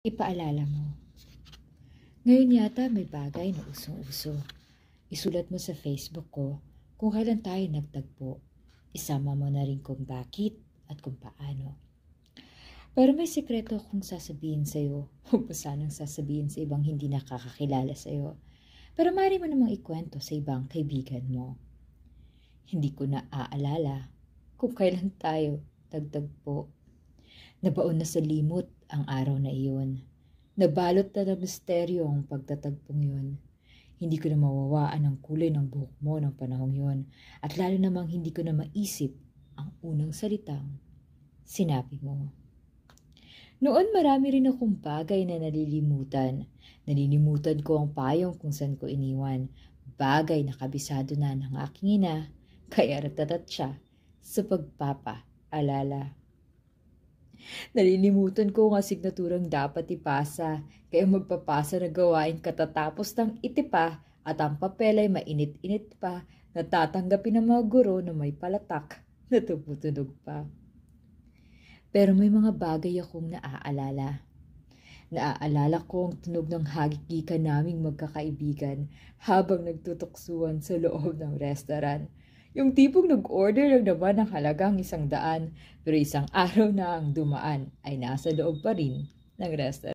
Ipaalala mo. Ngayon yata may bagay na usong-uso. Isulat mo sa Facebook ko kung kailan tayo nagtagpo. Isama mo na rin kung bakit at kung paano. Pero may sikreto akong sasabihin sa'yo. Huwag mo sanang sasabihin sa ibang hindi nakakakilala sa'yo. Pero mari mo namang ikwento sa ibang kaibigan mo. Hindi ko na aalala kung kailan tayo nagtagpo. Nabaon na sa limot ang araw na iyon. Nabalot na ng misteryo ang pagtatagpong yun. Hindi ko na mawawaan ang kulay ng buhok mo ng panahong iyon at lalo namang hindi ko na maisip ang unang salitang sinabi mo. Noon marami rin akong bagay na nalilimutan. Nalilimutan ko ang payong kung saan ko iniwan. Bagay na kabisado na ng aking ina, kaya ratatat siya sa pagpapa-alala. Nalilimutan ko ang asignaturang dapat ipasa, kaya magpapasa na gawain katatapos ng itipa at ang papel ay mainit-init pa natatanggapin ng mga guro na may palatak na tumutunog pa. Pero may mga bagay akong naaalala. Naaalala ko ang tunog ng hagika naming magkakaibigan habang nagtutuksuan sa loob ng restaurant yung tipong nag-order ng naman ng halagang isang daan, pero isang araw na ang dumaan ay nasa loob pa rin ng restaurant.